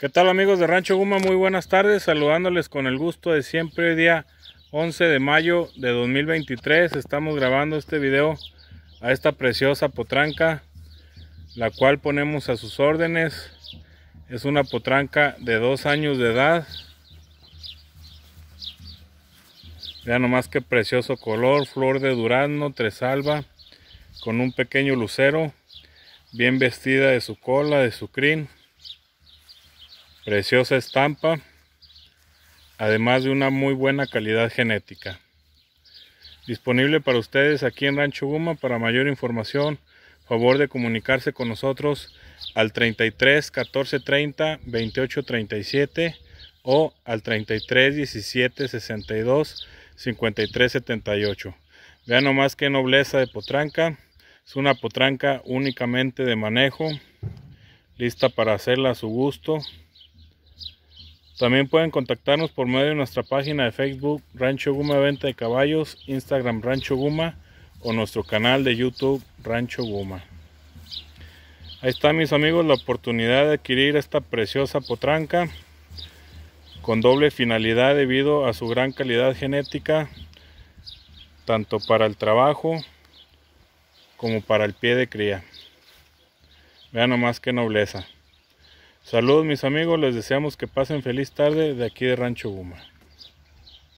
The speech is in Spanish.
¿Qué tal amigos de Rancho Guma? Muy buenas tardes, saludándoles con el gusto de siempre, día 11 de mayo de 2023. Estamos grabando este video a esta preciosa potranca, la cual ponemos a sus órdenes. Es una potranca de dos años de edad. Vean nomás que precioso color, flor de durazno, tresalba, con un pequeño lucero, bien vestida de su cola, de su crin. Preciosa estampa, además de una muy buena calidad genética. Disponible para ustedes aquí en Rancho Guma. Para mayor información, favor de comunicarse con nosotros al 33 14 30 28 37 o al 33 17 62 53 78. Vean nomás qué nobleza de potranca. Es una potranca únicamente de manejo, lista para hacerla a su gusto. También pueden contactarnos por medio de nuestra página de Facebook Rancho Guma Venta de Caballos, Instagram Rancho Guma o nuestro canal de YouTube Rancho Guma. Ahí está mis amigos la oportunidad de adquirir esta preciosa potranca con doble finalidad debido a su gran calidad genética tanto para el trabajo como para el pie de cría. Vean nomás qué nobleza. Saludos mis amigos, les deseamos que pasen feliz tarde de aquí de Rancho Guma.